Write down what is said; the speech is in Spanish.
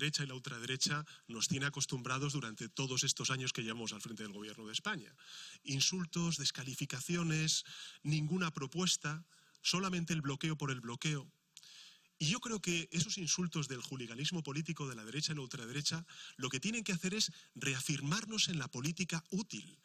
derecha y la ultraderecha nos tiene acostumbrados durante todos estos años que llevamos al frente del gobierno de España. Insultos, descalificaciones, ninguna propuesta, solamente el bloqueo por el bloqueo. Y yo creo que esos insultos del juligalismo político de la derecha y la ultraderecha lo que tienen que hacer es reafirmarnos en la política útil,